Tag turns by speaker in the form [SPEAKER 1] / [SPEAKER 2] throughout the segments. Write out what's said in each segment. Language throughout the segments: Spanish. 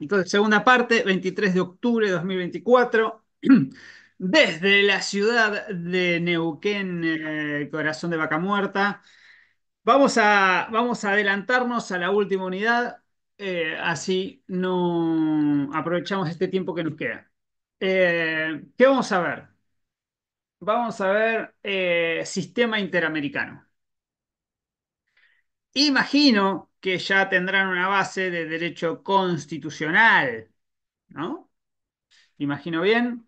[SPEAKER 1] Entonces, segunda parte, 23 de octubre de 2024, desde la ciudad de Neuquén, eh, corazón de Vaca Muerta. Vamos a, vamos a adelantarnos a la última unidad, eh, así no aprovechamos este tiempo que nos queda. Eh, ¿Qué vamos a ver? Vamos a ver sistema interamericano. Imagino que ya tendrán una base de derecho constitucional, ¿no? Imagino bien,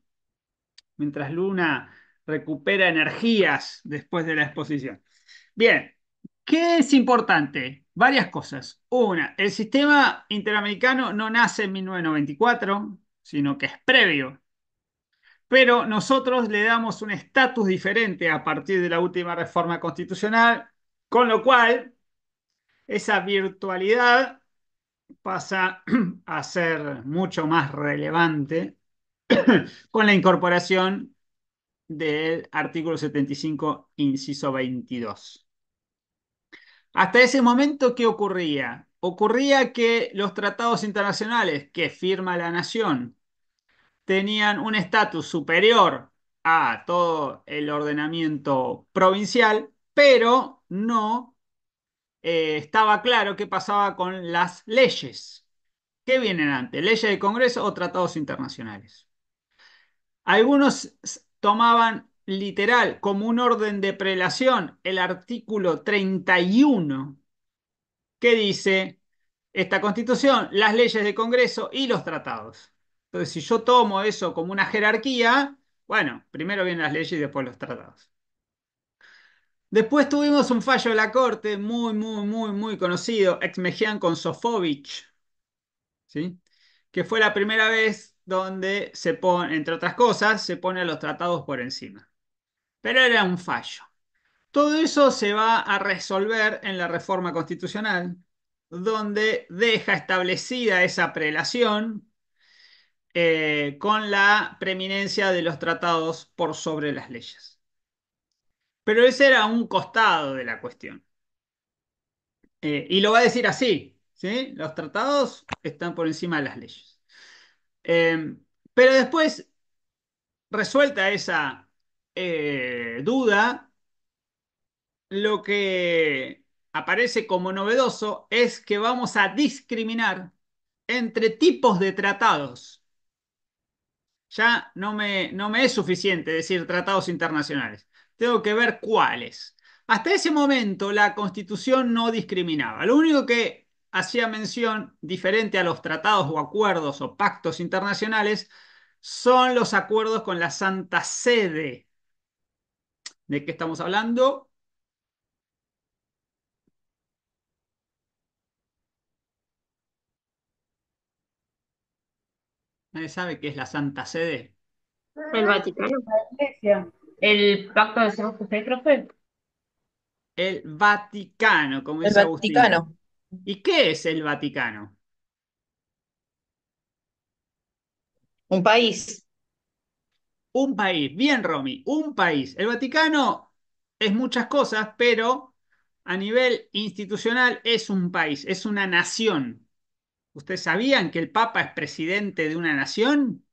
[SPEAKER 1] mientras Luna recupera energías después de la exposición. Bien, ¿qué es importante? Varias cosas. Una, el sistema interamericano no nace en 1994, sino que es previo. Pero nosotros le damos un estatus diferente a partir de la última reforma constitucional, con lo cual esa virtualidad pasa a ser mucho más relevante con la incorporación del artículo 75, inciso 22. Hasta ese momento, ¿qué ocurría? Ocurría que los tratados internacionales que firma la nación tenían un estatus superior a todo el ordenamiento provincial, pero no eh, estaba claro qué pasaba con las leyes. ¿Qué vienen antes? ¿Leyes de Congreso o tratados internacionales? Algunos tomaban literal como un orden de prelación el artículo 31 que dice esta constitución, las leyes de Congreso y los tratados. Entonces, si yo tomo eso como una jerarquía, bueno, primero vienen las leyes y después los tratados. Después tuvimos un fallo de la corte muy, muy, muy, muy conocido, ex con Sofovich, ¿sí? que fue la primera vez donde se pone, entre otras cosas, se pone a los tratados por encima. Pero era un fallo. Todo eso se va a resolver en la reforma constitucional, donde deja establecida esa prelación eh, con la preeminencia de los tratados por sobre las leyes. Pero ese era un costado de la cuestión. Eh, y lo va a decir así, ¿sí? Los tratados están por encima de las leyes. Em, pero después, resuelta esa eh, duda, lo que aparece como novedoso es que vamos a discriminar entre tipos de tratados. Ya no me, no me es suficiente decir tratados internacionales tengo que ver cuáles. Hasta ese momento la Constitución no discriminaba. Lo único que hacía mención, diferente a los tratados o acuerdos o pactos internacionales, son los acuerdos con la Santa Sede. ¿De qué estamos hablando? ¿Nadie sabe qué es la Santa Sede? El Vaticano. La Iglesia. El pacto de San José, profe El Vaticano, como dice Agustín. Vaticano. ¿Y qué es el Vaticano? Un país. Un país, bien Romy, un país. El Vaticano es muchas cosas, pero a nivel institucional es un país, es una nación. ¿Ustedes sabían que el Papa es presidente de una nación?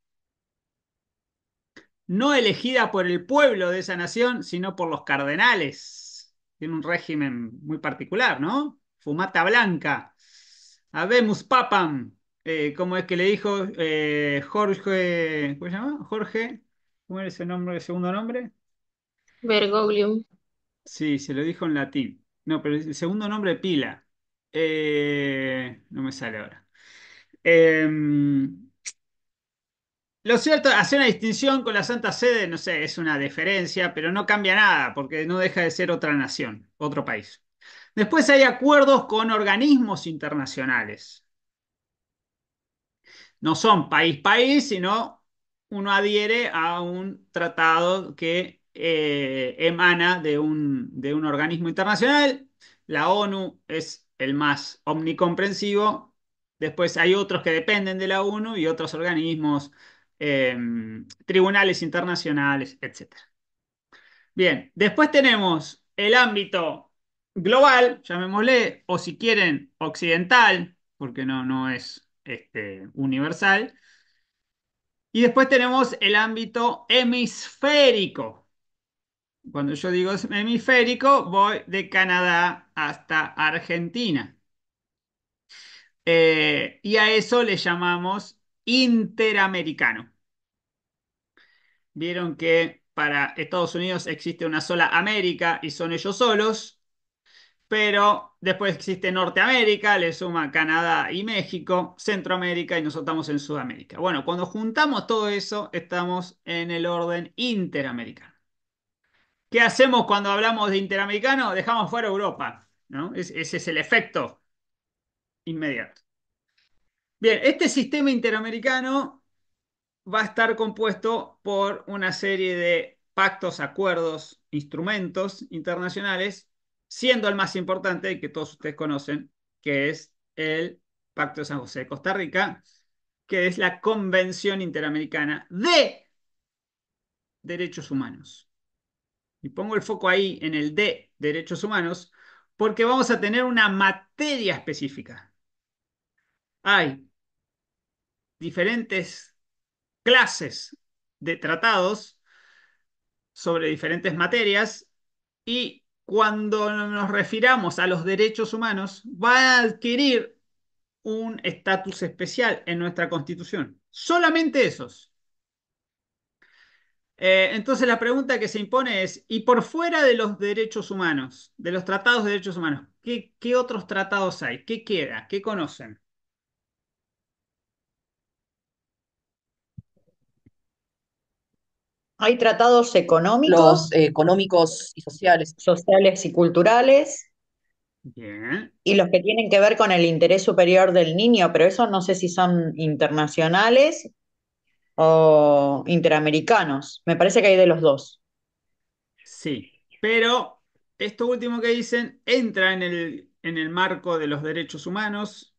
[SPEAKER 1] no elegida por el pueblo de esa nación, sino por los cardenales. Tiene un régimen muy particular, ¿no? Fumata blanca. Habemus papam. Eh, ¿Cómo es que le dijo eh, Jorge? ¿Cómo se llama? Jorge. ¿Cómo era ese nombre, el segundo nombre? Bergoglio Sí, se lo dijo en latín. No, pero el segundo nombre pila. Eh, no me sale ahora. Eh, lo cierto, hace una distinción con la Santa Sede, no sé, es una diferencia, pero no cambia nada, porque no deja de ser otra nación, otro país. Después hay acuerdos con organismos internacionales. No son país-país, sino uno adhiere a un tratado que eh, emana de un, de un organismo internacional. La ONU es el más omnicomprensivo. Después hay otros que dependen de la ONU y otros organismos Em, tribunales internacionales, etc. Bien, después tenemos el ámbito global, llamémosle, o si quieren, occidental, porque no, no es este, universal. Y después tenemos el ámbito hemisférico. Cuando yo digo hemisférico, voy de Canadá hasta Argentina. Eh, y a eso le llamamos interamericano. Vieron que para Estados Unidos existe una sola América y son ellos solos, pero después existe Norteamérica, le suma Canadá y México, Centroamérica y nosotros estamos en Sudamérica. Bueno, cuando juntamos todo eso, estamos en el orden interamericano. ¿Qué hacemos cuando hablamos de interamericano? Dejamos fuera Europa, ¿no? Ese es el efecto inmediato. Bien, este sistema interamericano va a estar compuesto por una serie de pactos, acuerdos, instrumentos internacionales, siendo el más importante que todos ustedes conocen, que es el Pacto de San José de Costa Rica, que es la Convención Interamericana de Derechos Humanos. Y pongo el foco ahí en el de Derechos Humanos, porque vamos a tener una materia específica. Hay diferentes clases de tratados sobre diferentes materias y cuando nos refiramos a los derechos humanos va a adquirir un estatus especial en nuestra constitución. Solamente esos. Eh, entonces la pregunta que se impone es, ¿y por fuera de los derechos humanos, de los tratados de derechos humanos, qué, qué otros tratados hay? ¿Qué queda? ¿Qué conocen? Hay tratados económicos. Eh, económicos y sociales. Sociales y culturales. Y los que tienen que ver con el interés superior del niño, pero eso no sé si son internacionales o interamericanos. Me parece que hay de los dos. Sí, pero esto último que dicen entra en el, en el marco de los derechos humanos.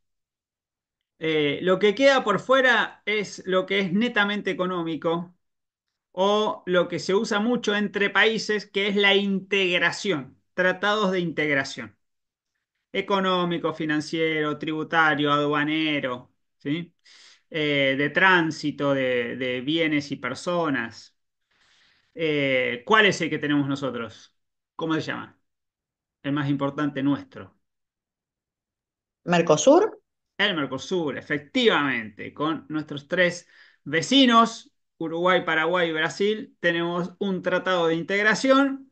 [SPEAKER 1] Eh, lo que queda por fuera es lo que es netamente económico, o lo que se usa mucho entre países, que es la integración, tratados de integración, económico, financiero, tributario, aduanero, eh, de tránsito de, bienes y personas. Eh, ¿Cuál es el que tenemos nosotros? ¿Cómo se llama? El más importante nuestro. ¿Mercosur? El Mercosur, efectivamente, con nuestros tres vecinos Uruguay, Paraguay y Brasil, tenemos un tratado de integración.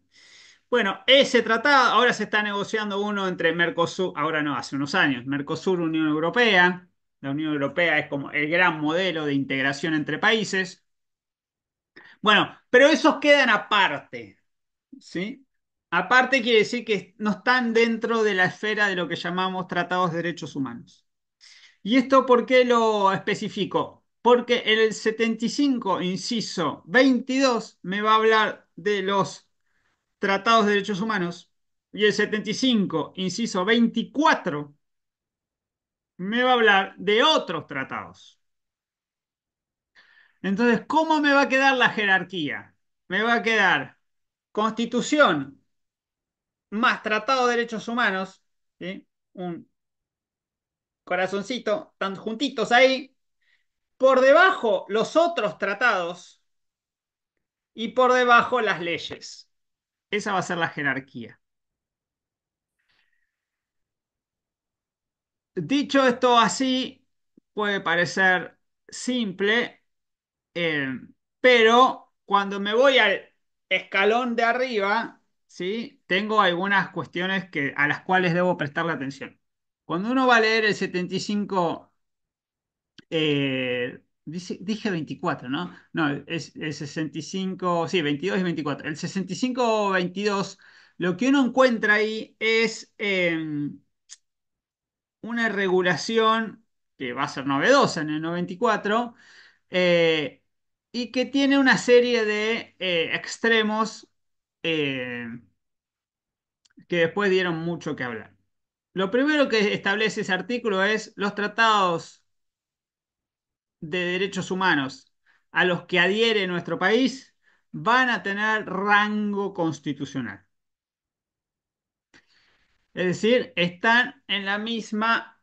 [SPEAKER 1] Bueno, ese tratado, ahora se está negociando uno entre Mercosur, ahora no, hace unos años, Mercosur, Unión Europea. La Unión Europea es como el gran modelo de integración entre países. Bueno, pero esos quedan aparte, ¿sí? Aparte quiere decir que no están dentro de la esfera de lo que llamamos tratados de derechos humanos. ¿Y esto por qué lo especifico? porque el 75, inciso 22, me va a hablar de los tratados de derechos humanos, y el 75, inciso 24, me va a hablar de otros tratados. Entonces, ¿cómo me va a quedar la jerarquía? Me va a quedar constitución más tratado de derechos humanos, un corazoncito, tan juntitos ahí, por debajo los otros tratados y por debajo las leyes. Esa va a ser la jerarquía. Dicho esto así, puede parecer simple, eh, pero cuando me voy al escalón de arriba, ¿sí? tengo algunas cuestiones que, a las cuales debo prestarle atención. Cuando uno va a leer el 75 eh, dije 24, ¿no? No, es, el 65, sí, 22 y 24. El 65-22, lo que uno encuentra ahí es em, una regulación que va a ser novedosa en el 94 eh, y que tiene una serie de eh, extremos que después dieron mucho que hablar. Lo primero que establece ese artículo es los tratados de derechos humanos a los que adhiere nuestro país van a tener rango constitucional. Es decir, están en la misma,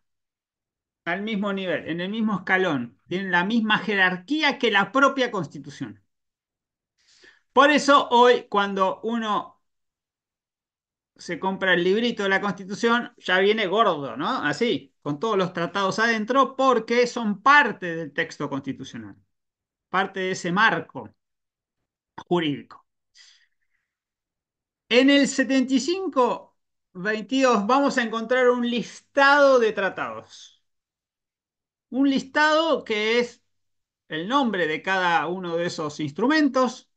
[SPEAKER 1] al mismo nivel, en el mismo escalón, tienen la misma jerarquía que la propia constitución. Por eso hoy, cuando uno se compra el librito de la constitución, ya viene gordo, ¿no? Así, con todos los tratados adentro, porque son parte del texto constitucional, parte de ese marco jurídico. En el 75-22 vamos a encontrar un listado de tratados. Un listado que es el nombre de cada uno de esos instrumentos,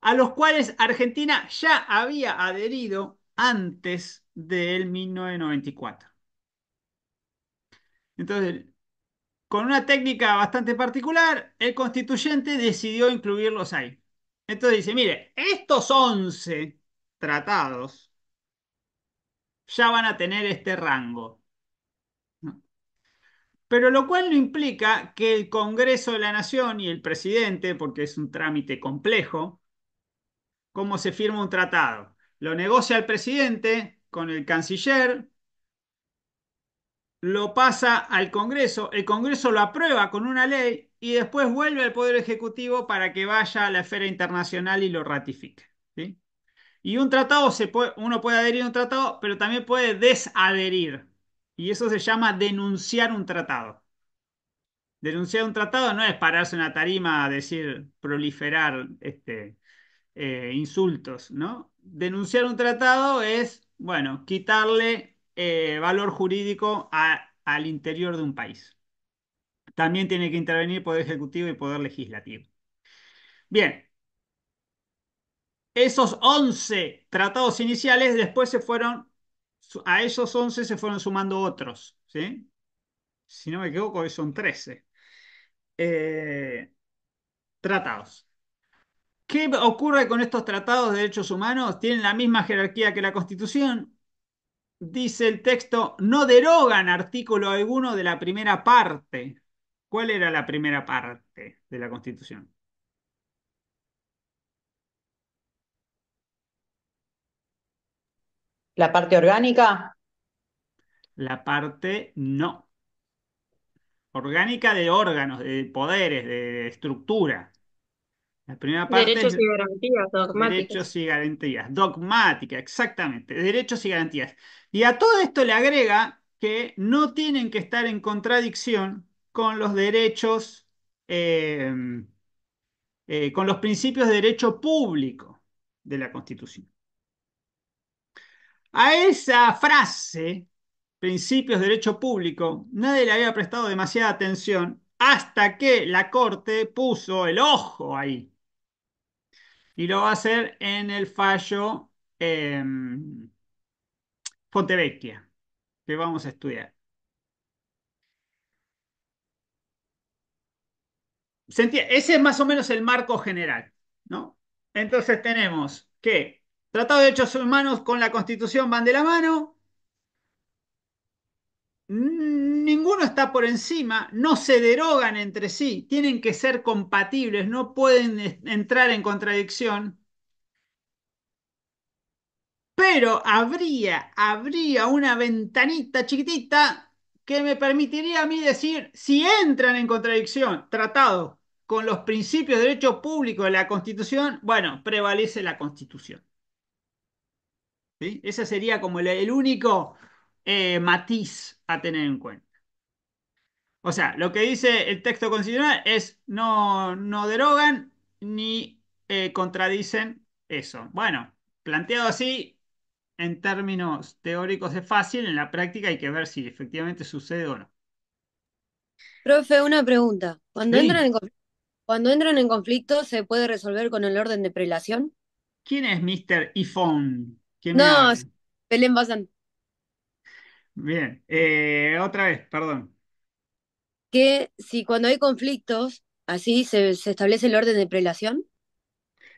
[SPEAKER 1] a los cuales Argentina ya había adherido antes del 1994. Entonces, con una técnica bastante particular, el constituyente decidió incluirlos ahí. Entonces dice, mire, estos 11 tratados ya van a tener este rango. Pero lo cual no implica que el Congreso de la Nación y el presidente, porque es un trámite complejo, ¿cómo se firma un tratado? Lo negocia el presidente con el canciller, lo pasa al Congreso, el Congreso lo aprueba con una ley y después vuelve al Poder Ejecutivo para que vaya a la esfera internacional y lo ratifique. Y un tratado, se puede, uno puede adherir a un tratado, pero también puede desadherir. Y eso se llama denunciar un tratado. Denunciar un tratado no es pararse una tarima a decir, proliferar este, eh, insultos, ¿no? Denunciar un tratado es, bueno, quitarle eh, valor jurídico al interior de un país. También tiene que intervenir Poder Ejecutivo y Poder Legislativo. Bien. Esos 11 tratados iniciales después se fueron, a esos 11 se fueron sumando otros, ¿sí? Si no me equivoco, son 13. Eh, tratados. ¿Qué ocurre con estos tratados de derechos humanos? Tienen la misma jerarquía que la Constitución, dice el texto, no derogan artículo alguno de la primera parte. ¿Cuál era la primera parte de la Constitución? ¿La parte orgánica? La parte no. Orgánica de órganos, de poderes, de estructura derechos y garantías dogmáticas. Derechos y garantías, dogmática, exactamente, derechos y garantías. Y a todo esto le agrega que no tienen que estar en contradicción con los derechos, em, eh, con los principios de derecho público de la Constitución. A esa frase, principios de derecho público, nadie le había prestado demasiada atención hasta que la Corte puso el ojo ahí. Y lo va a hacer en el fallo eh, em, Fontevecchia, que vamos a estudiar. Ese es más o menos el marco general, ¿no? Entonces tenemos que Tratado de Derechos Humanos con la Constitución van de la mano, ninguno está por encima, no se derogan entre sí, tienen que ser compatibles, no pueden entrar en contradicción. Pero habría, habría una ventanita chiquitita que me permitiría a mí decir, si entran en contradicción, tratado con los principios de derecho público de la Constitución, bueno, prevalece la Constitución. ¿Sí? Ese sería como el, único eh, matiz a tener en cuenta. O sea, lo que dice el texto constitucional es no, no derogan ni eh, contradicen eso. Bueno, planteado así, en términos teóricos es fácil, en la práctica hay que ver si efectivamente sucede o no.
[SPEAKER 2] Profe, una pregunta. Cuando, entran en cuando entran en conflicto, ¿se puede resolver con el orden de prelación?
[SPEAKER 1] ¿Quién es Mr. Ifon? No,
[SPEAKER 2] Belén Bazán.
[SPEAKER 1] Bien, eh, otra vez, perdón.
[SPEAKER 2] Que si cuando hay conflictos, así se, establece el orden de prelación.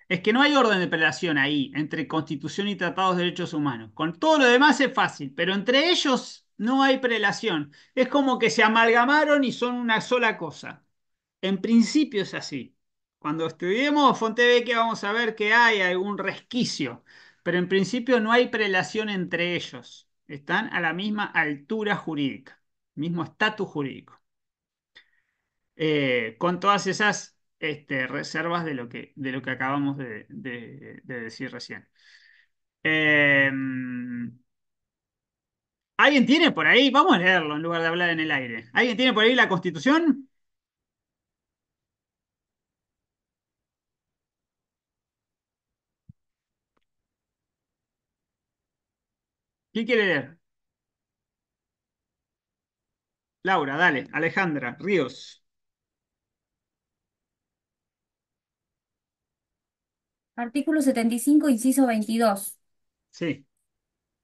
[SPEAKER 1] Es que no hay orden de prelación ahí, entre constitución y tratados de derechos humanos. Con todo lo demás es fácil, pero entre ellos no hay prelación. Es como que se amalgamaron y son una sola cosa. En principio es así. Cuando estudiemos Fontevecchia vamos a ver que hay algún resquicio, pero en principio no hay prelación entre ellos están a la misma altura jurídica, mismo estatus jurídico. Eh, con todas esas este, reservas de lo, que, de lo que acabamos de, decir recién. Em, ¿Alguien tiene por ahí? Vamos a leerlo en lugar de hablar en el aire. ¿Alguien tiene por ahí la constitución? ¿Qué quiere leer? Laura, dale. Alejandra, Ríos.
[SPEAKER 2] Artículo 75, inciso 22. Sí.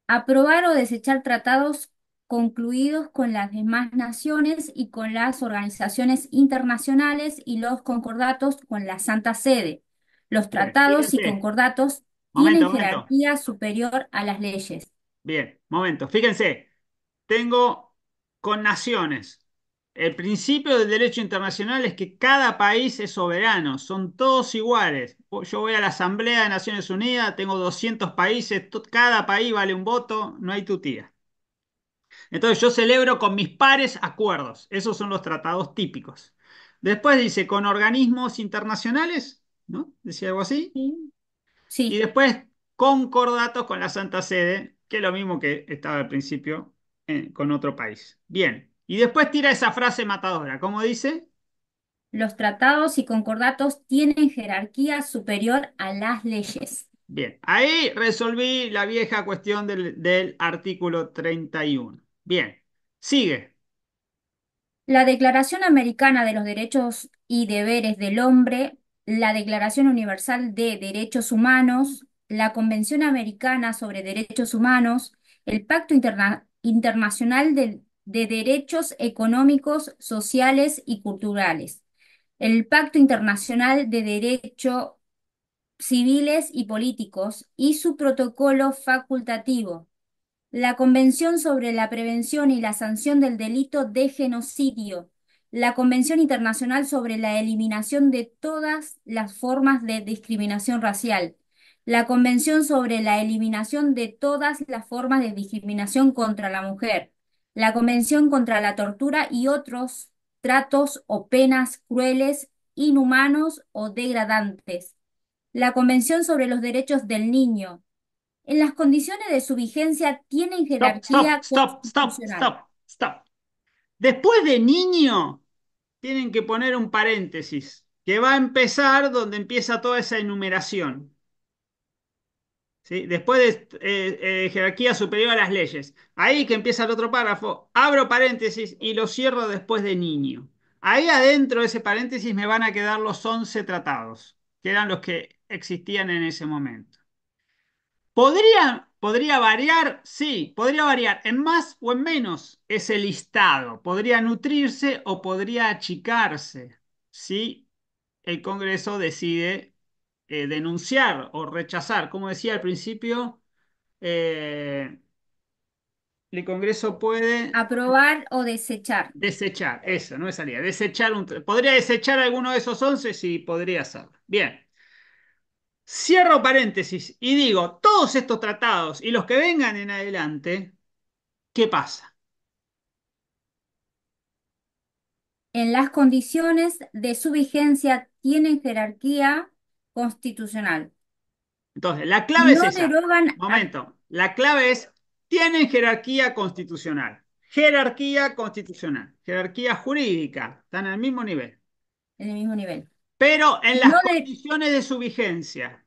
[SPEAKER 2] Aprobar o desechar tratados concluidos con las demás naciones y con las organizaciones internacionales y los concordatos con la Santa Sede. Los tratados y concordatos tienen jerarquía superior a las leyes.
[SPEAKER 1] Bien, momento. Fíjense, tengo con naciones. El principio del derecho internacional es que cada país es soberano, son todos iguales. Yo voy a la Asamblea de Naciones Unidas, tengo 200 países, cada país vale un voto, no hay tutía. Entonces yo celebro con mis pares acuerdos, esos son los tratados típicos. Después dice, con organismos internacionales, ¿no? Decía algo así. Sí. Y después, concordatos con la Santa Sede, que es lo mismo que estaba al principio eh, con otro país. Bien, y después tira esa frase matadora, ¿cómo dice?
[SPEAKER 2] Los tratados y concordatos tienen jerarquía superior a las leyes.
[SPEAKER 1] Bien, ahí resolví la vieja cuestión del, del artículo 31. Bien, sigue.
[SPEAKER 2] La Declaración Americana de los Derechos y Deberes del Hombre, la Declaración Universal de Derechos Humanos, la Convención Americana sobre Derechos Humanos, el Pacto Internacional de, de Derechos Económicos, Sociales y Culturales, el Pacto Internacional de Derechos Civiles y Políticos y su protocolo facultativo, la Convención sobre la Prevención y la Sanción del Delito de Genocidio, la Convención Internacional sobre la Eliminación de todas las formas de discriminación racial, la Convención sobre la Eliminación de todas las formas de discriminación contra la mujer, la Convención contra la Tortura y otros tratos o penas crueles, inhumanos o degradantes, la Convención sobre los Derechos del Niño. En las condiciones de su vigencia tienen jerarquía. Stop,
[SPEAKER 1] stop, stop, stop, Después de niño, tienen que poner un paréntesis, que va a empezar donde empieza toda esa enumeración. Después de eh, eh, jerarquía superior a las leyes. Ahí que empieza el otro párrafo, abro paréntesis y lo cierro después de niño. Ahí adentro de ese paréntesis me van a quedar los 11 tratados, que eran los que existían en ese momento. ¿Podría, podría variar? Sí, podría variar en más o en menos ese listado. Podría nutrirse o podría achicarse si el Congreso decide eh, denunciar o rechazar, como decía al principio, eh, el Congreso puede... Aprobar o desechar. Desechar, eso, no me salía. Desechar ¿Podría desechar alguno de esos 11? si podría hacerlo. Bien. Cierro paréntesis y digo, todos estos tratados y los que vengan en adelante, ¿qué pasa?
[SPEAKER 2] En las condiciones de su vigencia tienen jerarquía constitucional.
[SPEAKER 1] Entonces, la clave es esa. Momento. La clave es, tienen jerarquía constitucional. Jerarquía constitucional. Jerarquía jurídica. Están el mismo nivel. En el mismo nivel. Pero en las condiciones de su vigencia.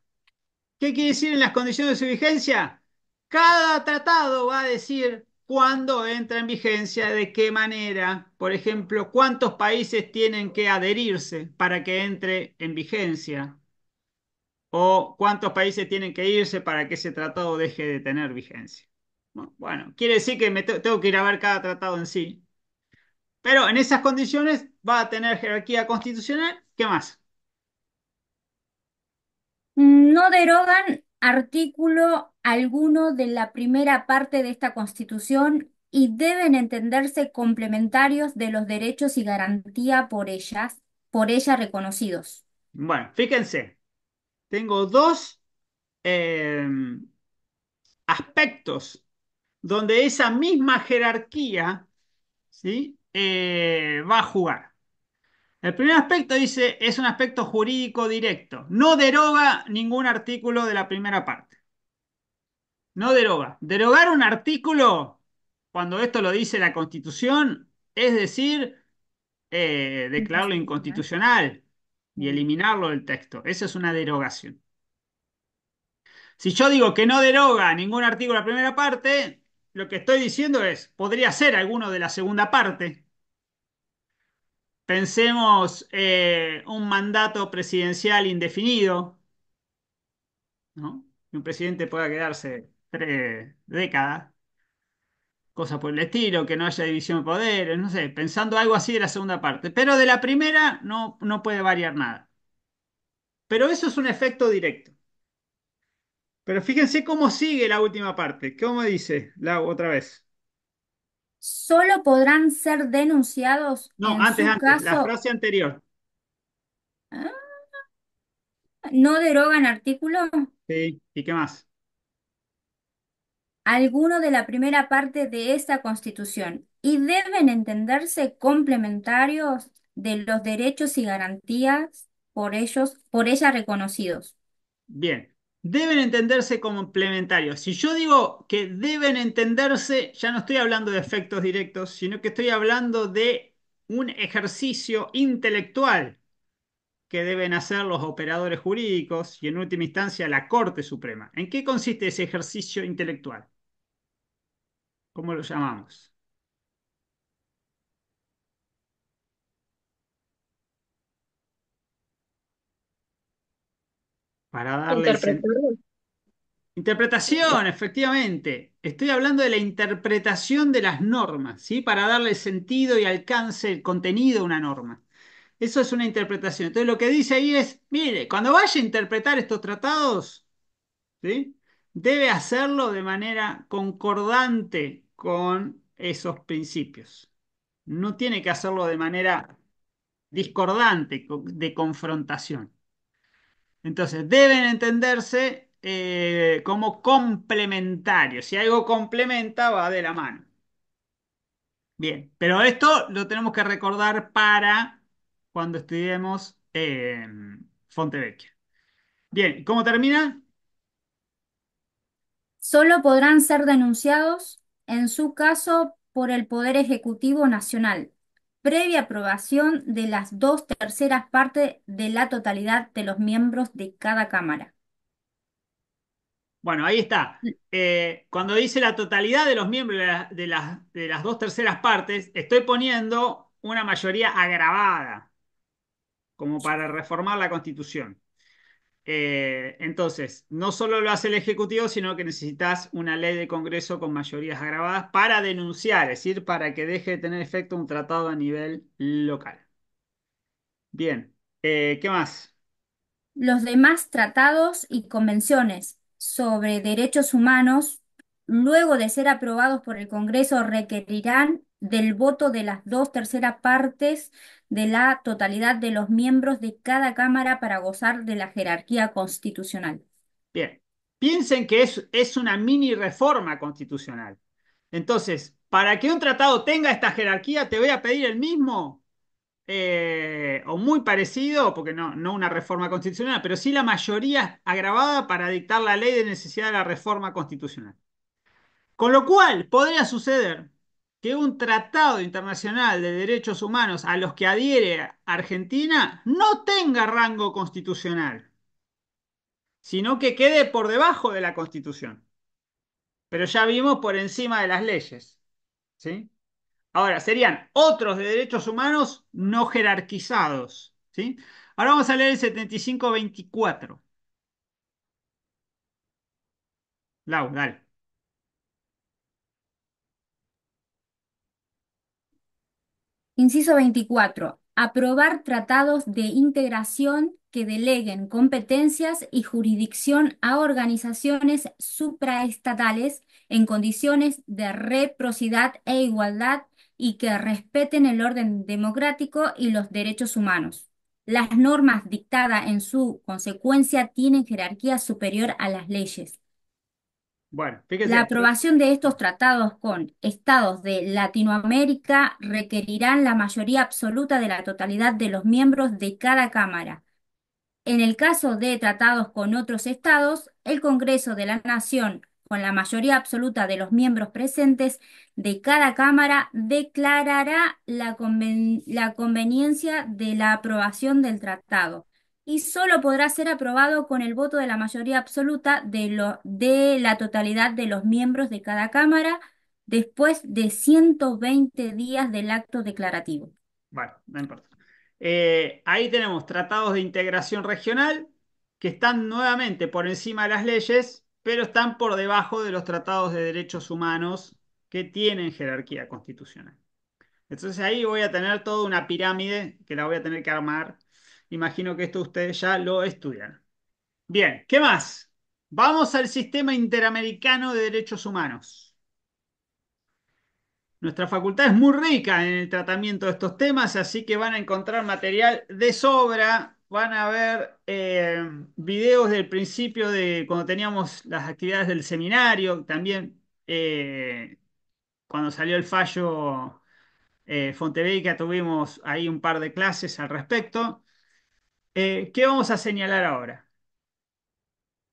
[SPEAKER 1] ¿Qué quiere decir en las condiciones de su vigencia? Cada tratado va a decir cuándo entra en vigencia, de qué manera, por ejemplo, cuántos países tienen que adherirse para que entre en vigencia, o cuántos países tienen que irse para que ese tratado deje de tener vigencia. Bueno, quiere decir que tengo que ir a ver cada tratado en sí. Pero en esas condiciones va a tener jerarquía constitucional. ¿Qué más?
[SPEAKER 2] No derogan artículo alguno de la primera parte de esta Constitución y deben entenderse complementarios de los derechos y garantía por ellas, por ellas reconocidos.
[SPEAKER 1] Bueno, fíjense, tengo dos em, aspectos donde esa misma jerarquía ¿sí? Eh, va a jugar. El primer aspecto dice, es un aspecto jurídico directo. No deroga ningún artículo de la primera parte. No deroga. Derogar un artículo, cuando esto lo dice la Constitución, es decir, eh, declararlo inconstitucional y eliminarlo del texto. Esa es una derogación. Si yo digo que no deroga ningún artículo de la primera parte, lo que estoy diciendo es, podría ser alguno de la segunda parte. Pensemos eh, un mandato presidencial indefinido, un presidente pueda quedarse tres décadas cosas por el estilo, que no haya división de poderes, no sé, pensando algo así de la segunda parte. Pero de la primera no, no puede variar nada. Pero eso es un efecto directo. Pero fíjense cómo sigue la última parte. ¿Cómo dice la otra vez?
[SPEAKER 2] Solo podrán ser denunciados. No, antes, antes, la
[SPEAKER 1] frase anterior. Ah,
[SPEAKER 2] ¿No derogan artículo?
[SPEAKER 1] Sí, ¿y qué más?
[SPEAKER 2] alguno de la primera parte de esta Constitución y deben entenderse complementarios de los derechos y garantías por ellos, por ella reconocidos.
[SPEAKER 1] Bien, deben entenderse complementarios. Si yo digo que deben entenderse, ya no estoy hablando de efectos directos, sino que estoy hablando de un ejercicio intelectual que deben hacer los operadores jurídicos y en última instancia la Corte Suprema. ¿En qué consiste ese ejercicio intelectual? ¿Cómo lo llamamos? Para darle... Interpretación, efectivamente. Estoy hablando de la interpretación de las normas, ¿sí? Para darle sentido y alcance el contenido a una norma. Eso es una interpretación. Entonces lo que dice ahí es, mire, cuando vaya a interpretar estos tratados, ¿sí? Debe hacerlo de manera concordante con esos principios. No tiene que hacerlo de manera discordante, de confrontación. Entonces, deben entenderse eh, como complementarios. Si algo complementa, va de la mano. Bien, pero esto lo tenemos que recordar para cuando estudiemos en em, Fontevecchia. Bien, ¿cómo termina?
[SPEAKER 2] Solo podrán ser denunciados en su caso por el Poder Ejecutivo Nacional, previa aprobación de las dos terceras partes de la totalidad de los miembros de cada Cámara.
[SPEAKER 1] Bueno, ahí está. Eh, cuando dice la totalidad de los miembros las, de las dos terceras partes, estoy poniendo una mayoría agravada, como para reformar la Constitución. Eh, entonces, no solo lo hace el Ejecutivo, sino que necesitas una ley de Congreso con mayorías agravadas para denunciar, es decir, para que deje de tener efecto un tratado a nivel local. Bien, eh, ¿qué más?
[SPEAKER 2] Los demás tratados y convenciones sobre derechos humanos, luego de ser aprobados por el Congreso, requerirán del voto de las dos terceras partes de la totalidad de los miembros de cada Cámara para gozar de la jerarquía constitucional.
[SPEAKER 1] Bien, piensen que es, es una mini reforma constitucional. Entonces, para que un tratado tenga esta jerarquía, te voy a pedir el mismo eh, o muy parecido, porque no, no una reforma constitucional, pero sí la mayoría agravada para dictar la ley de necesidad de la reforma constitucional. Con lo cual, podría suceder que un tratado internacional de derechos humanos a los que adhiere Argentina no tenga rango constitucional, sino que quede por debajo de la Constitución. Pero ya vimos por encima de las leyes. ¿sí? Ahora, serían otros de derechos humanos no jerarquizados. ¿sí? Ahora vamos a leer el 7524. Lau, dale.
[SPEAKER 2] Inciso 24. Aprobar tratados de integración que deleguen competencias y jurisdicción a organizaciones supraestatales en condiciones de reciprocidad e igualdad y que respeten el orden democrático y los derechos humanos. Las normas dictadas en su consecuencia tienen jerarquía superior a las leyes.
[SPEAKER 1] La aprobación
[SPEAKER 2] de estos tratados con estados de Latinoamérica requerirán la mayoría absoluta de la totalidad de los miembros de cada Cámara. En el caso de tratados con otros estados, el Congreso de la Nación, con la mayoría absoluta de los miembros presentes de cada Cámara, declarará la conveniencia de la aprobación del tratado y solo podrá ser aprobado con el voto de la mayoría absoluta de, de la totalidad de los miembros de cada Cámara después de 120 días del acto declarativo.
[SPEAKER 1] Bueno, no importa. Eh, ahí tenemos tratados de integración regional que están nuevamente por encima de las leyes, pero están por debajo de los tratados de derechos humanos que tienen jerarquía constitucional. Entonces ahí voy a tener toda una pirámide que la voy a tener que armar Imagino que esto ustedes ya lo estudian. Bien, ¿qué más? Vamos al sistema interamericano de derechos humanos. Nuestra facultad es muy rica en el tratamiento de estos temas, así que van a encontrar material de sobra. Van a ver eh, videos del principio de cuando teníamos las actividades del seminario, también eh, cuando salió el fallo eh, tuvimos ahí un par de clases al respecto. Eh, ¿qué vamos a señalar ahora?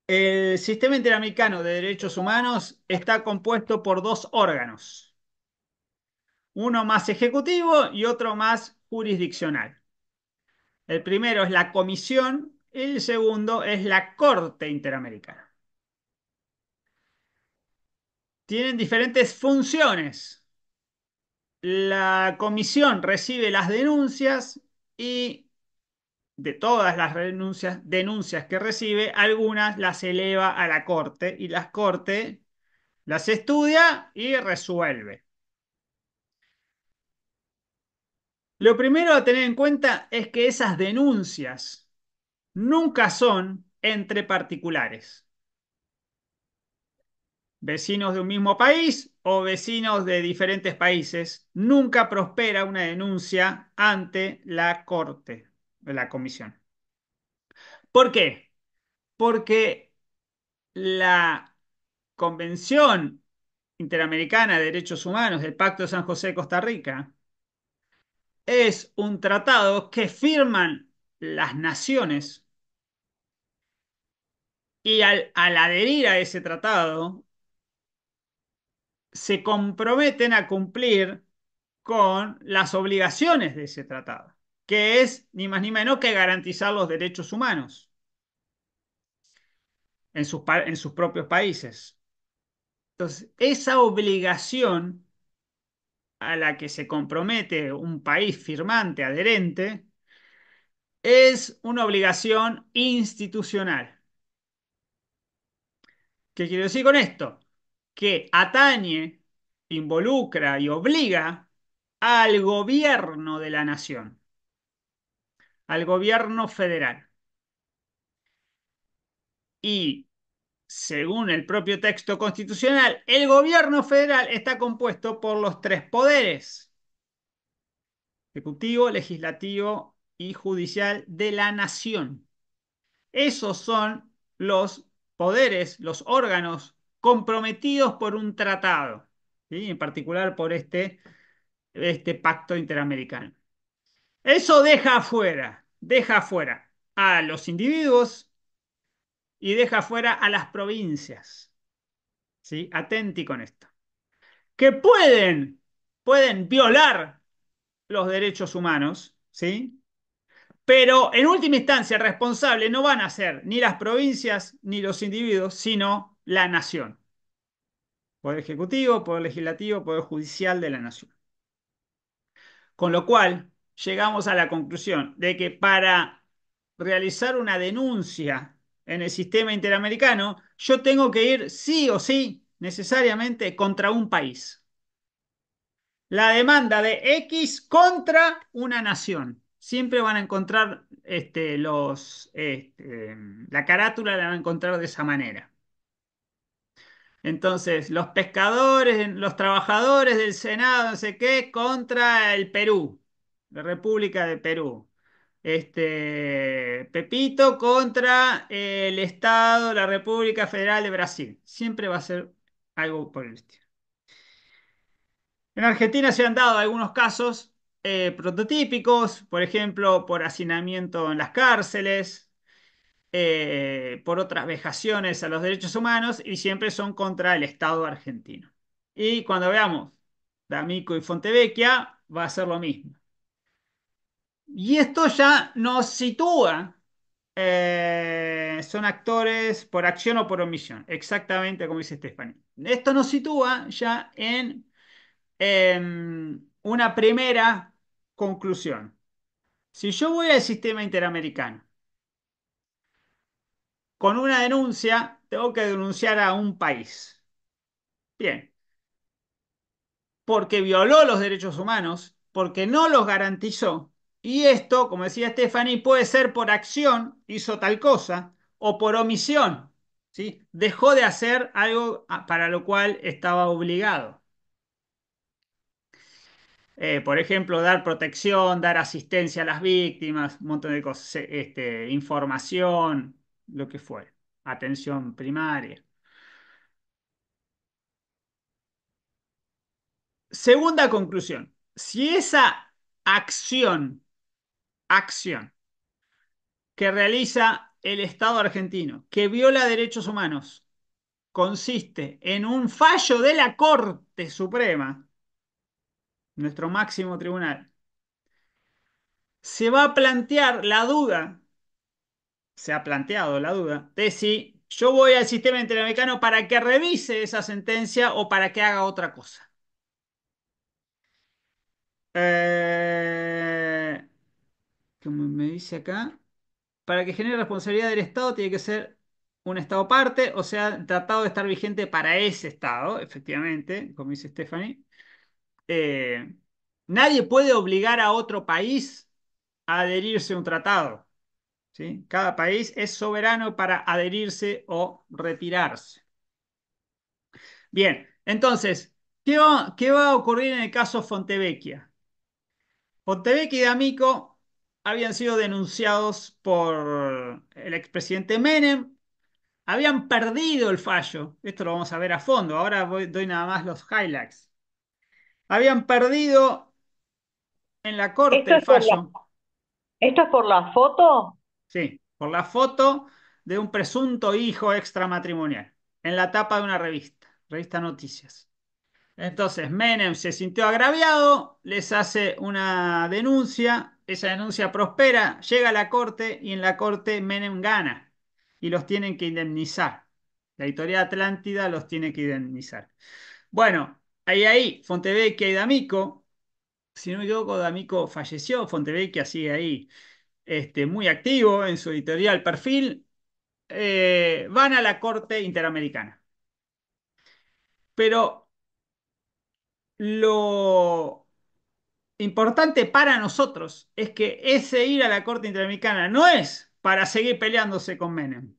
[SPEAKER 1] El sistema interamericano de derechos humanos está compuesto por dos órganos, uno más ejecutivo y otro más jurisdiccional. El primero es la Comisión y el segundo es la Corte Interamericana. Tienen diferentes funciones. La Comisión recibe las denuncias y de todas las denuncias que recibe, algunas las eleva a la corte y las corte las estudia y resuelve. Lo primero a tener en cuenta es que esas denuncias nunca son entre particulares. Vecinos de un mismo país o vecinos de diferentes países, nunca prospera una denuncia ante la corte la comisión. ¿Por qué? Porque la Convención Interamericana de Derechos Humanos del Pacto de San José de Costa Rica es un tratado que firman las naciones y al adherir a ese tratado se comprometen a cumplir con las obligaciones de ese tratado que es ni más ni menos que garantizar los derechos humanos en sus, en sus propios países. Entonces, esa obligación a la que se compromete un país firmante, adherente, es una obligación institucional. ¿Qué quiero decir con esto? Que atañe, involucra y obliga al gobierno de la nación al gobierno federal. Y según el propio texto constitucional, el gobierno federal está compuesto por los tres poderes, ejecutivo, legislativo y judicial de la nación. Esos son los poderes, los órganos comprometidos por un tratado, y en particular por este, este pacto interamericano. Eso deja afuera, deja afuera a los individuos y deja afuera a las provincias. ¿Sí? Atenti con esto. Que pueden, pueden violar los derechos humanos, ¿sí? Pero en última instancia, responsables responsable no van a ser ni las provincias ni los individuos, sino la nación. Poder ejecutivo, poder legislativo, poder judicial de la nación. Con lo cual, llegamos a la conclusión de que para realizar una denuncia en el sistema interamericano, yo tengo que ir sí o sí, necesariamente, contra un país. La demanda de X contra una nación. Siempre van a encontrar este, los, este, la carátula, la van a encontrar de esa manera. Entonces, los pescadores, los trabajadores del Senado, no sé qué, contra el Perú. La República de Perú. Este, Pepito contra eh, el Estado, la República Federal de Brasil. Siempre va a ser algo por el estilo. En Argentina se han dado algunos casos eh, prototípicos, por ejemplo, por hacinamiento en las cárceles, eh, por otras vejaciones a los derechos humanos, y siempre son contra el Estado argentino. Y cuando veamos D'Amico y Fontevecchia, va a ser lo mismo. Y esto ya nos sitúa. Eh, son actores por acción o por omisión, exactamente como dice Stephanie. Esto nos sitúa ya en, en em, una primera conclusión. Si yo voy al sistema interamericano con una denuncia, tengo que denunciar a un país. Bien. Porque violó los derechos humanos, porque no los garantizó, y esto, como decía Stephanie, puede ser por acción, hizo tal cosa, o por omisión, ¿sí? dejó de hacer algo para lo cual estaba obligado. Eh, por ejemplo, dar protección, dar asistencia a las víctimas, un montón de cosas, eh, este, información, lo que fue, atención primaria. Segunda conclusión, si esa acción acción que realiza el Estado argentino que viola derechos humanos consiste en un fallo de la Corte Suprema, nuestro máximo tribunal, se va a plantear la duda, se ha planteado la duda, de si yo voy al sistema interamericano para que revise esa sentencia o para que haga otra cosa. Eh como me dice acá, para que genere responsabilidad del Estado tiene que ser un Estado parte, o sea, tratado de estar vigente para ese Estado, efectivamente, como dice Stephanie. Eh, nadie puede obligar a otro país a adherirse a un tratado. ¿sí? Cada país es soberano para adherirse o retirarse. Bien, entonces, ¿qué va, qué va a ocurrir en el caso Fontevecchia? Fontevecchia y D'Amico habían sido denunciados por el expresidente Menem, habían perdido el fallo, esto lo vamos a ver a fondo, ahora doy nada más los highlights, habían perdido en la corte el fallo. ¿Esto es por la foto? Sí, por la foto de un presunto hijo extramatrimonial, en la tapa de una revista, revista Noticias. Entonces Menem se sintió agraviado, les hace una denuncia esa denuncia prospera, llega a la corte y en la corte Menem gana y los tienen que indemnizar. La editorial Atlántida los tiene que indemnizar. Bueno, ahí, ahí, Fontevecchia y D'Amico. Si no me equivoco, D'Amico falleció, Fontevecchia sigue ahí, este, muy activo en su editorial perfil. Eh, van a la Corte Interamericana. Pero lo importante para nosotros es que ese ir a la Corte Interamericana no es para seguir peleándose con Menem.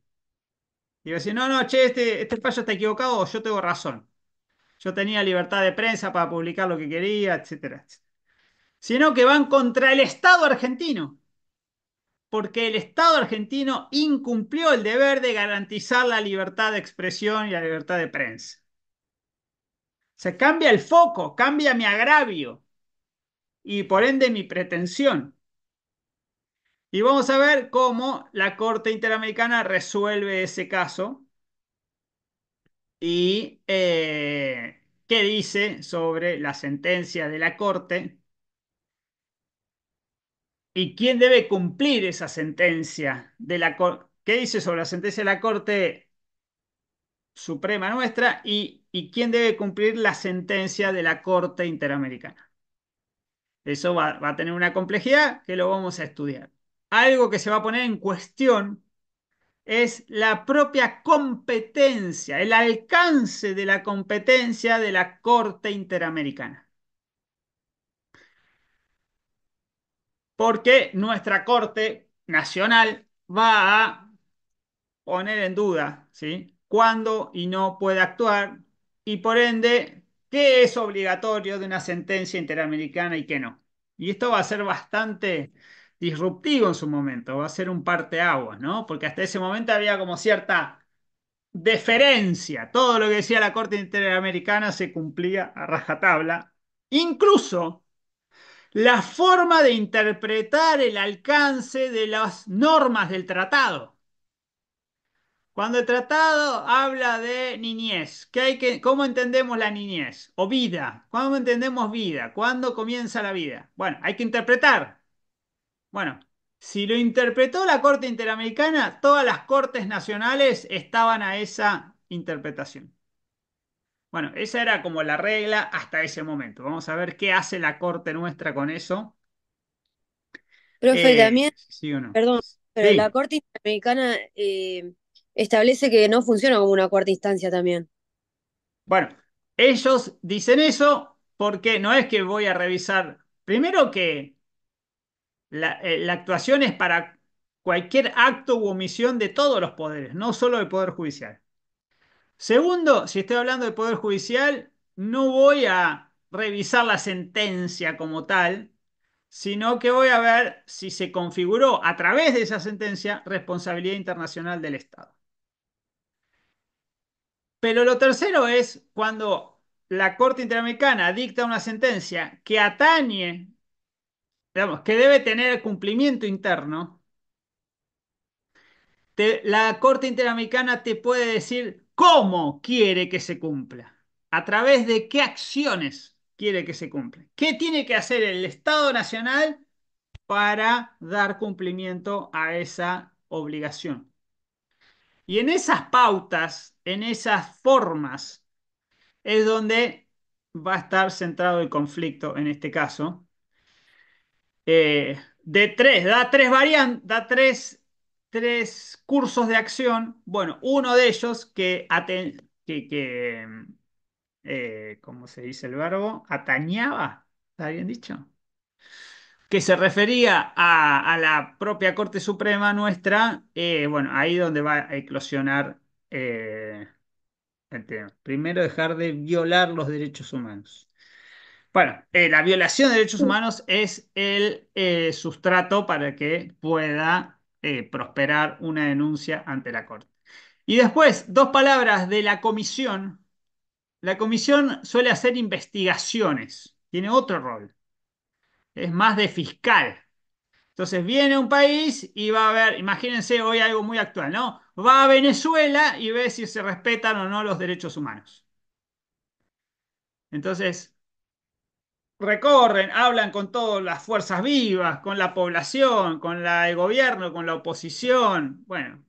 [SPEAKER 1] y decir, no, no, che, este, este fallo está equivocado yo tengo razón. Yo tenía libertad de prensa para publicar lo que quería, etcétera, etcétera. Sino que van contra el Estado argentino. Porque el Estado argentino incumplió el deber de garantizar la libertad de expresión y la libertad de prensa. Se cambia el foco, cambia mi agravio y por ende mi pretensión. Y vamos a ver cómo la Corte Interamericana resuelve ese caso y eh, qué dice sobre la sentencia de la Corte y quién debe cumplir esa sentencia de la Corte. ¿Qué dice sobre la sentencia de la Corte Suprema nuestra y quién debe cumplir la sentencia de la Corte Interamericana? Eso va, a tener una complejidad que lo vamos a estudiar. Algo que se va a poner en cuestión es la propia competencia, el alcance de la competencia de la Corte Interamericana. Porque nuestra Corte Nacional va a poner en duda ¿sí? cuándo y no puede actuar y por ende qué es obligatorio de una sentencia interamericana y qué no. Y esto va a ser bastante disruptivo en su momento, va a ser un parteaguas, ¿no? Porque hasta ese momento había como cierta deferencia, todo lo que decía la Corte Interamericana se cumplía a rajatabla, incluso la forma de interpretar el alcance de las normas del tratado. Cuando el tratado habla de niñez, ¿qué hay que, ¿cómo entendemos la niñez? O vida, ¿cómo entendemos vida? ¿Cuándo comienza la vida? Bueno, hay que interpretar. Bueno, si lo interpretó la Corte Interamericana, todas las Cortes Nacionales estaban a esa interpretación. Bueno, esa era como la regla hasta ese momento. Vamos a ver qué hace la Corte nuestra con eso. Profe, eh, también, ¿sí o no? perdón, pero la
[SPEAKER 2] Corte Interamericana... Eh, establece que no funciona como una cuarta instancia también.
[SPEAKER 1] Bueno, ellos dicen eso porque no es que voy a revisar, primero que la, eh, la actuación es para cualquier acto u omisión de todos los poderes, no solo del Poder Judicial. Segundo, si estoy hablando del Poder Judicial, no voy a revisar la sentencia como tal, sino que voy a ver si se configuró a través de esa sentencia responsabilidad internacional del Estado. Pero lo tercero es cuando la Corte Interamericana dicta una sentencia que atañe, digamos, que debe tener cumplimiento interno, la Corte Interamericana te puede decir cómo quiere que se cumpla, a través de qué acciones quiere que se cumpla, qué tiene que hacer el Estado Nacional para dar cumplimiento a esa obligación. Y en esas pautas, en esas formas, es donde va a estar centrado el conflicto en este caso. Eh, de tres, da tres variantes, da tres, cursos de acción. Bueno, uno de ellos que, que, eh, ¿cómo se dice el verbo? Atañaba, ¿está bien dicho? que se refería a, la propia Corte Suprema nuestra, eh, bueno, ahí donde va a eclosionar eh, el tema. Primero, dejar de violar los derechos humanos. Bueno, eh, la violación de derechos humanos es el sustrato para que pueda prosperar una denuncia ante la Corte. Y después, dos palabras de la comisión. La comisión suele hacer investigaciones, tiene otro rol es más de fiscal. Entonces viene un país y va a ver, imagínense hoy algo muy actual, ¿no? Va a Venezuela y ve si se respetan o no los derechos humanos. Entonces, recorren, hablan con todas las fuerzas vivas, con la población, con el gobierno, con la oposición, bueno,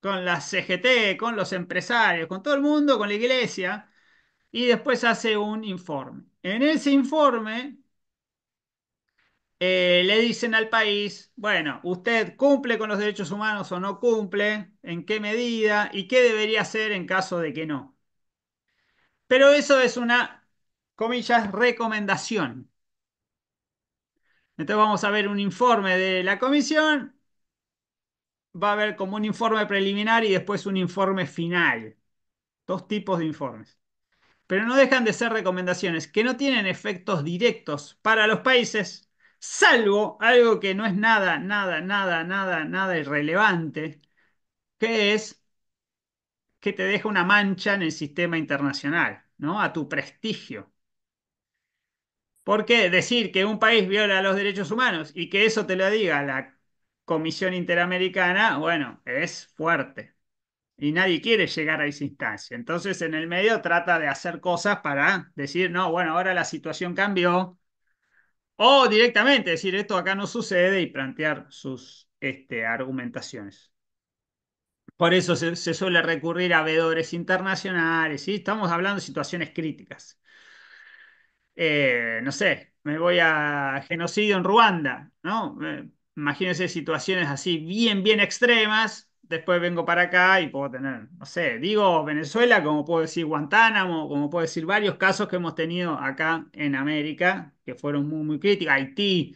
[SPEAKER 1] con la CGT, con los empresarios, con todo el mundo, con la iglesia, y después hace un informe. En ese informe eh, le dicen al país, bueno, usted cumple con los derechos humanos o no cumple, en qué medida y qué debería hacer en caso de que no. Pero eso es una, comillas, recomendación. Entonces vamos a ver un informe de la comisión, va a haber como un informe preliminar y después un informe final. Dos tipos de informes. Pero no dejan de ser recomendaciones que no tienen efectos directos para los países salvo algo que no es nada, nada, nada, nada, nada irrelevante, que es que te deja una mancha en el sistema internacional, ¿no? A tu prestigio. Porque decir que un país viola los derechos humanos y que eso te lo diga la Comisión Interamericana, bueno, es fuerte. Y nadie quiere llegar a esa instancia. Entonces, en el medio trata de hacer cosas para decir, no, bueno, ahora la situación cambió, o directamente decir esto acá no sucede y plantear sus este, argumentaciones. Por eso se, suele recurrir a veedores internacionales, estamos hablando de situaciones críticas. Eh, no sé, me voy a genocidio en Ruanda, ¿no? Eh, imagínense situaciones así bien, bien extremas, después vengo para acá y puedo tener, no sé, digo Venezuela, como puedo decir Guantánamo, como puedo decir varios casos que hemos tenido acá en América, que fueron muy, muy críticos. Haití,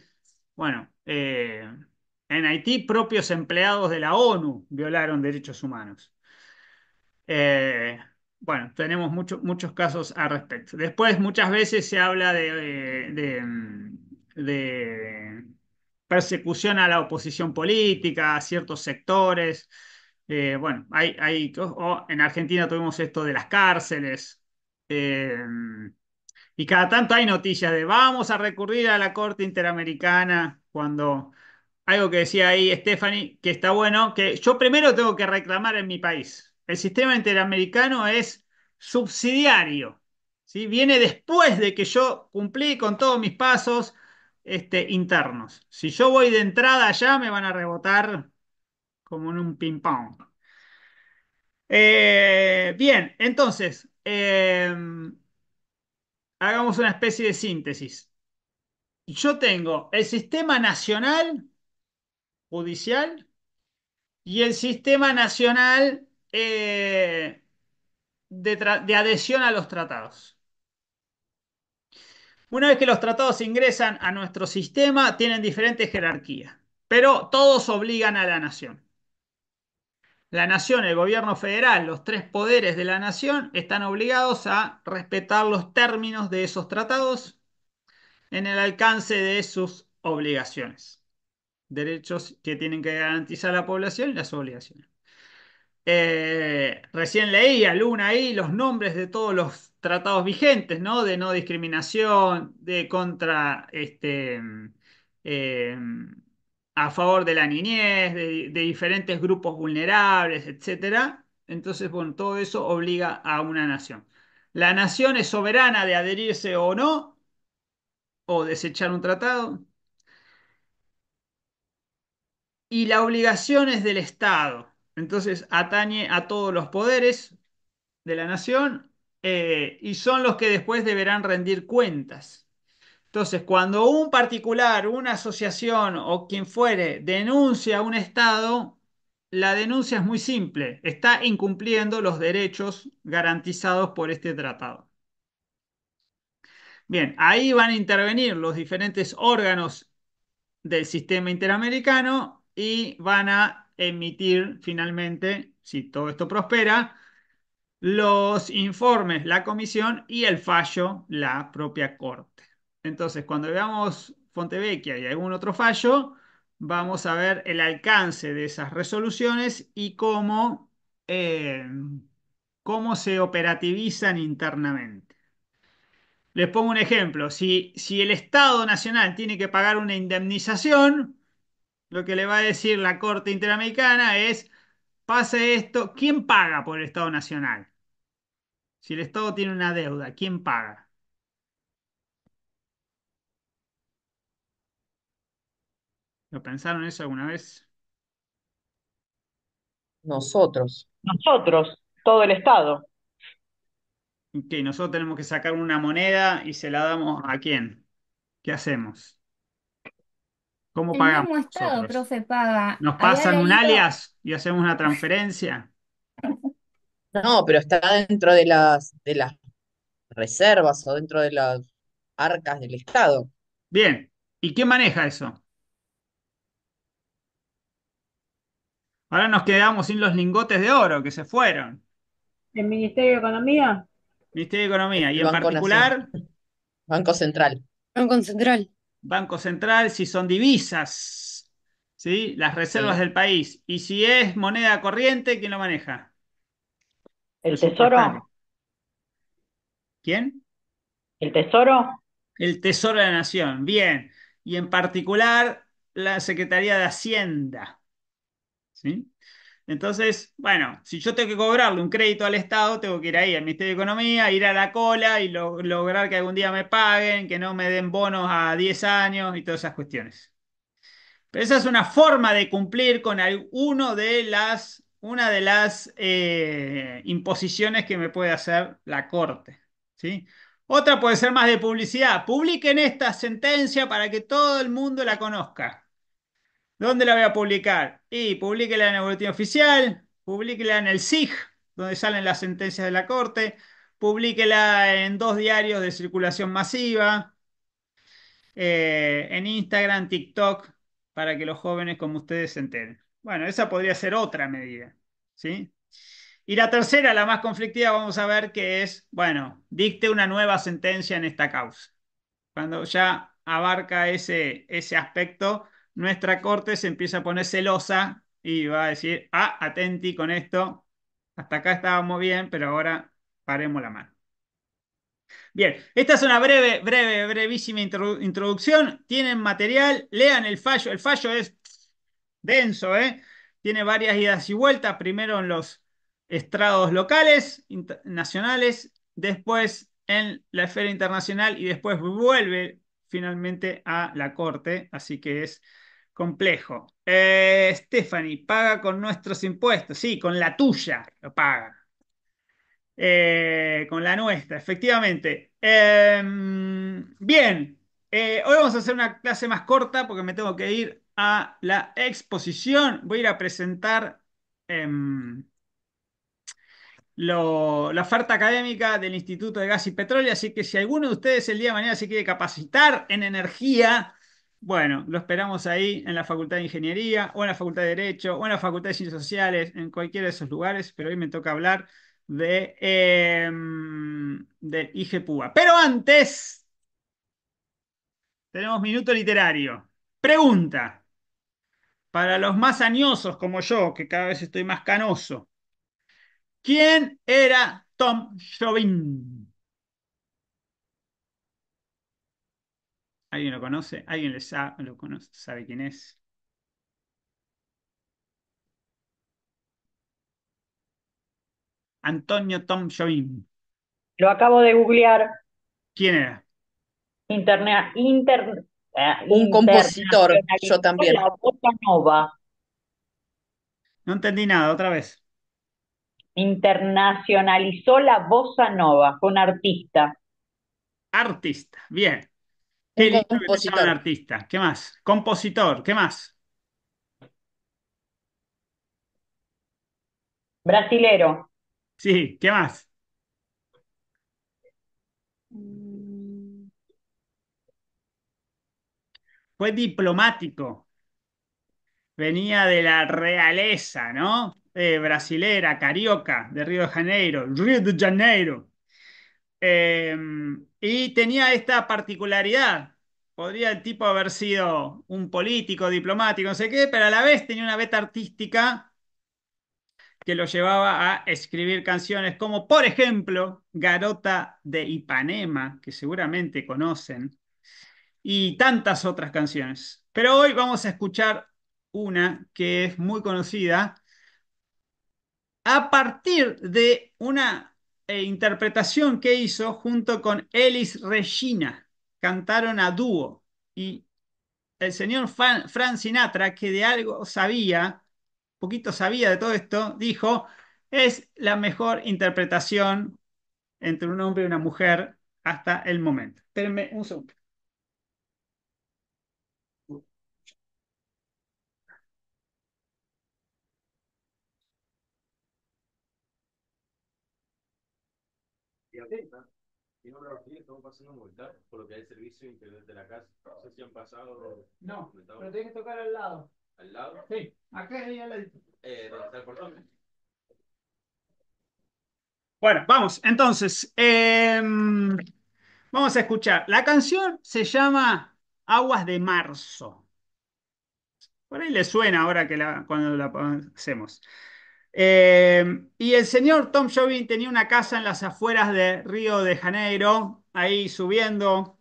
[SPEAKER 1] bueno, eh, en Haití propios empleados de la ONU violaron derechos humanos. Eh, bueno, tenemos muchos casos al respecto. Después muchas veces se habla de persecución a la oposición política, a ciertos sectores. Eh, bueno, hay, hay en Argentina tuvimos esto de las cárceles. Eh, y cada tanto hay noticias de vamos a recurrir a la Corte Interamericana cuando algo que decía ahí Stephanie, que está bueno, que yo primero tengo que reclamar en mi país. El sistema interamericano es subsidiario, viene después de que yo cumplí con todos mis pasos este, internos. Si yo voy de entrada allá, me van a rebotar como en un ping-pong. Eh, bien, entonces, em, hagamos una especie de síntesis. Yo tengo el sistema nacional judicial y el sistema nacional eh, de adhesión a los tratados. Una vez que los tratados ingresan a nuestro sistema, tienen diferentes jerarquías, pero todos obligan a la nación la nación, el gobierno federal, los tres poderes de la nación están obligados a respetar los términos de esos tratados en el alcance de sus obligaciones. Derechos que tienen que garantizar la población y las obligaciones. Eh, recién recién leía Luna ahí los nombres de todos los tratados vigentes, ¿no? De no discriminación, de contra este, eh, a favor de la niñez, de, diferentes grupos vulnerables, etc. Entonces, bueno, todo eso obliga a una nación. La nación es soberana de adherirse o no, o desechar un tratado. Y la obligación es del Estado. Entonces, atañe a todos los poderes de la nación eh, y son los que después deberán rendir cuentas. Entonces, cuando un particular, una asociación o quien fuere denuncia a un Estado, la denuncia es muy simple, está incumpliendo los derechos garantizados por este tratado. Bien, ahí van a intervenir los diferentes órganos del sistema interamericano y van a emitir finalmente, si todo esto prospera, los informes, la comisión y el fallo, la propia corte. Entonces, cuando veamos Fontevecchia y algún otro fallo, vamos a ver el alcance de esas resoluciones y cómo, eh, cómo se operativizan internamente. Les pongo un ejemplo. Si, si el Estado Nacional tiene que pagar una indemnización, lo que le va a decir la Corte Interamericana es, pase esto, ¿quién paga por el Estado Nacional? Si el Estado tiene una deuda, ¿quién paga? ¿Lo pensaron eso alguna vez? Nosotros. Nosotros, todo el Estado. Que nosotros tenemos que sacar una moneda y se la damos a quién. ¿Qué hacemos? ¿Cómo pagamos?
[SPEAKER 2] Estado, profe, paga. ¿Nos pasan un alias
[SPEAKER 1] y hacemos una transferencia? No, pero está dentro de las, de las reservas o dentro de las arcas del Estado. Bien. ¿Y quién maneja eso? Ahora nos quedamos sin los lingotes de oro que se fueron. ¿El Ministerio de Economía? Ministerio de Economía. Y en particular. Banco Central. Banco Central. Banco Central, si son divisas, ¿sí? Las reservas del país. Y si es moneda corriente, ¿quién lo maneja? El Tesoro. ¿Quién? El Tesoro. El Tesoro de la Nación, bien. Y en particular, la Secretaría de Hacienda. Entonces, bueno, si yo tengo que cobrarle un crédito al Estado, tengo que ir ahí al Ministerio de Economía, ir a la cola y lograr que algún día me paguen, que no me den bonos a 10 años y todas esas cuestiones. Pero esa es una forma de cumplir con alguna de las, una de las eh, imposiciones que me puede hacer la Corte. Otra puede ser más de publicidad. Publiquen esta sentencia para que todo el mundo la conozca. ¿Dónde la voy a publicar? Y publíquela en el boletín oficial, publíquela en el SIG, donde salen las sentencias de la Corte, publíquela en dos diarios de circulación masiva, eh, en Instagram, TikTok, para que los jóvenes como ustedes se enteren. Bueno, esa podría ser otra medida, ¿sí? Y la tercera, la más conflictiva, vamos a ver que es, bueno, dicte una nueva sentencia en esta causa. Cuando ya abarca ese, ese aspecto, nuestra corte se empieza a poner celosa y va a decir, ah, atenti con esto, hasta acá estábamos bien, pero ahora paremos la mano. Bien, esta es una breve, breve, brevísima introducción. Tienen material, lean el fallo. El fallo es denso, ¿eh? Tiene varias idas y vueltas, primero en los estrados locales, nacionales, después en la esfera internacional y después vuelve finalmente a la corte. Así que es Complejo. Eh, Stephanie, paga con nuestros impuestos. Sí, con la tuya lo paga. Eh, con la nuestra, efectivamente. Em, bien, eh, hoy vamos a hacer una clase más corta porque me tengo que ir a la exposición. Voy a ir a presentar em, la oferta académica del Instituto de Gas y Petróleo, así que si alguno de ustedes el día de mañana se quiere capacitar en energía, bueno, lo esperamos ahí en la Facultad de Ingeniería o en la Facultad de Derecho o en la Facultad de Ciencias Sociales, en cualquiera de esos lugares, pero hoy me toca hablar de, eh, del IGPUA. Pero antes, tenemos minuto literario. Pregunta. Para los más añosos como yo, que cada vez estoy más canoso, ¿quién era Tom Chauvin? ¿Alguien lo conoce? ¿Alguien le lo conoce? sabe quién es? Antonio Tom Jobim. Lo acabo de googlear. ¿Quién era?
[SPEAKER 2] Eh,
[SPEAKER 1] un compositor, yo también. la bossa nova. No entendí nada, otra vez. Internacionalizó la bossa nova. Fue un artista. Artista. Bien. Qué compositor. artista. ¿Qué más? Compositor, ¿qué más?
[SPEAKER 2] Brasilero.
[SPEAKER 1] Sí, ¿qué más? Mm. Fue diplomático. Venía de la realeza, ¿no? Eh, brasilera, carioca, de Río de Janeiro, Río de Janeiro. Eh, y tenía esta particularidad. Podría el tipo haber sido un político, diplomático, no sé qué, pero a la vez tenía una beta artística que lo llevaba a escribir canciones como, por ejemplo, Garota de Ipanema, que seguramente conocen, y tantas otras canciones. Pero hoy vamos a escuchar una que es muy conocida a partir de una e interpretación que hizo junto con Elis Regina. Cantaron a dúo y el señor Fan, Frank Sinatra, que de algo sabía, poquito sabía de todo esto, dijo, es la mejor interpretación entre un hombre y una mujer hasta el momento. Espérenme un segundo. pasando un voltar por lo que hay servicio de internet de la casa. No sé si han pasado. No, pero tienes que tocar al lado. ¿Al lado? Sí, acá hay ahí al lado. Eh, ¿Dónde está el portón? Bueno, vamos, entonces, eh, vamos a escuchar. La canción se llama Aguas de Marzo. Por ahí le suena ahora que la, cuando la ponemos Em, y el señor Tom Jobin tenía una casa en las afueras de Río de Janeiro, ahí subiendo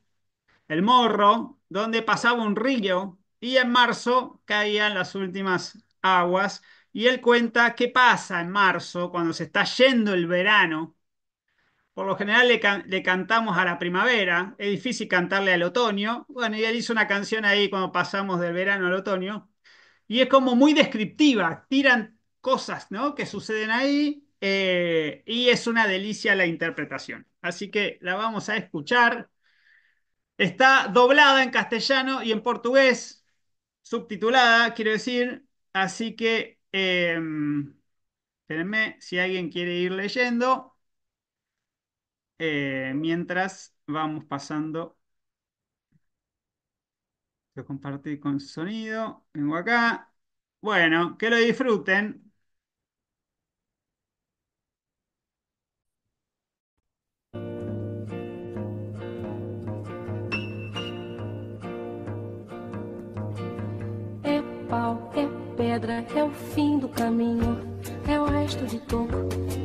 [SPEAKER 1] el morro, donde pasaba un río y en marzo caían las últimas aguas. Y él cuenta qué pasa en marzo cuando se está yendo el verano. Por lo general le, le cantamos a la primavera, es difícil cantarle al otoño. Bueno, y él hizo una canción ahí cuando pasamos del verano al otoño. Y es como muy descriptiva, tiran cosas ¿no? que suceden ahí eh, y es una delicia la interpretación. Así que la vamos a escuchar. Está doblada en castellano y en portugués, subtitulada, quiero decir. Así que, em, espérenme si alguien quiere ir leyendo. Eh, mientras vamos pasando. Lo compartí con sonido. Vengo acá. Bueno, que lo disfruten.
[SPEAKER 2] pedra é o fim do caminho, é o resto de toco,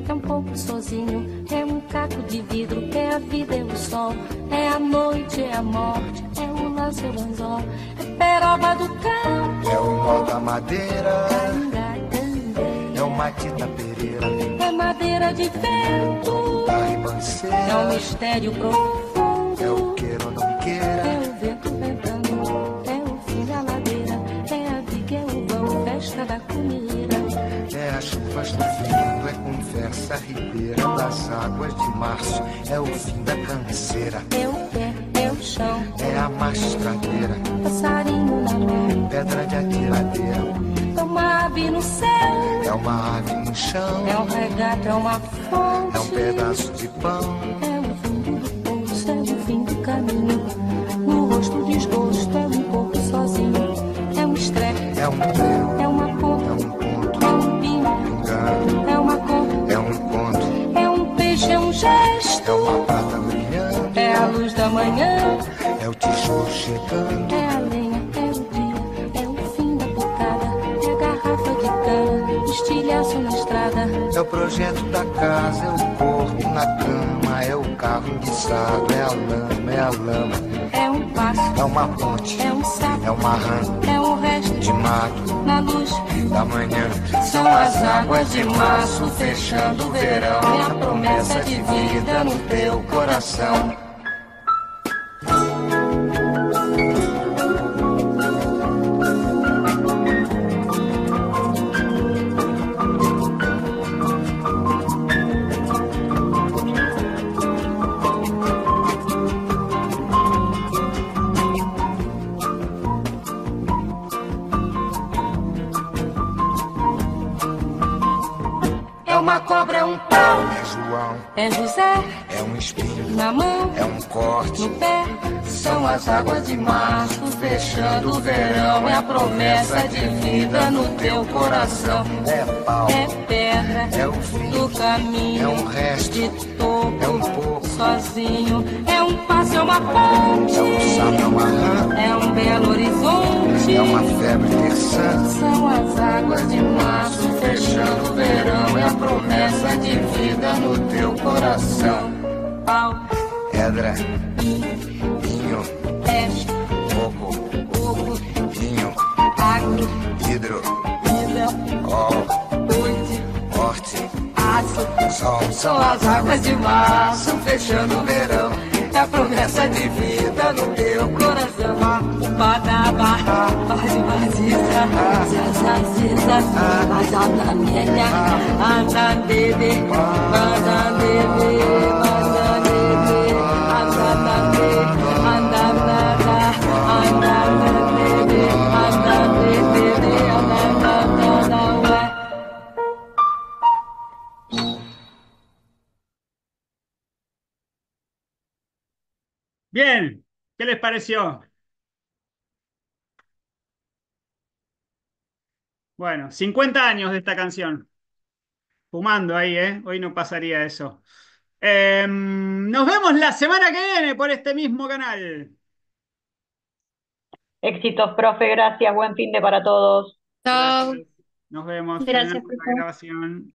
[SPEAKER 2] é um pouco sozinho, é um caco de vidro, é a vida, é o sol, é a noite, é a morte, é o laço, é o anzol, é peroba do campo, é o nó da madeira, é o matita pereira, é madeira de vento, é o mistério profundo, é o queira ou não queira. da ribeira, das águas de março, é o fim da
[SPEAKER 1] canseira. É o
[SPEAKER 2] pé, é o chão,
[SPEAKER 1] é a mastradeira,
[SPEAKER 2] passarinho na
[SPEAKER 1] mão, é pedra de atiradeira.
[SPEAKER 2] É uma ave no céu,
[SPEAKER 1] é uma ave no chão,
[SPEAKER 2] é um regato, é uma fonte, é um pedaço
[SPEAKER 1] de pão,
[SPEAKER 2] é o fim do poço, é o fim do caminho, no rosto desgosto, é um corpo sozinho, é um estrepe, é um manhã. É o tijolo chegando. É a lenha, é o dia, é o fim da picada. É a garrafa de cana, estilhaço na estrada.
[SPEAKER 1] É o projeto da casa, é o corpo na cama. É o carro
[SPEAKER 2] guiçado, é a lama, é a lama. É um passo, é uma ponte, é um sapo, é uma arranco, é o resto de mato, na luz da manhã. São as águas de março fechando o verão. É a promessa de vida no teu coração. mão, é um corte no pé. São as águas de março, fechando o verão. É a promessa de vida no teu coração. É pau, é pedra, é o fim do caminho. É um resto de topo, é um pouco sozinho. É um passo, é uma ponte. É um sapo, é uma rã. É um belo horizonte. É uma febre terçã. São as águas de março, fechando o verão. É a promessa de vida no teu coração. Pau
[SPEAKER 1] pedra, vinho,
[SPEAKER 2] é. fogo, fogo, vinho, água, vidro, vida, óleo, oito, morte, aço, sol. São as águas de março fechando o verão. É a promessa de vida no teu coração. Badaba, ah, Bazibaziza, Zazaziza, Azanamélia, Anandebe, Anandebe.
[SPEAKER 1] Bien, ¿qué les pareció? Bueno, 50 años de esta canción. Fumando ahí, ¿eh? Hoy no pasaría eso. Em, nos vemos la semana que viene por este mismo canal. Éxitos, profe, gracias. Buen fin de para todos. Chao. Nos vemos gracias, por la grabación.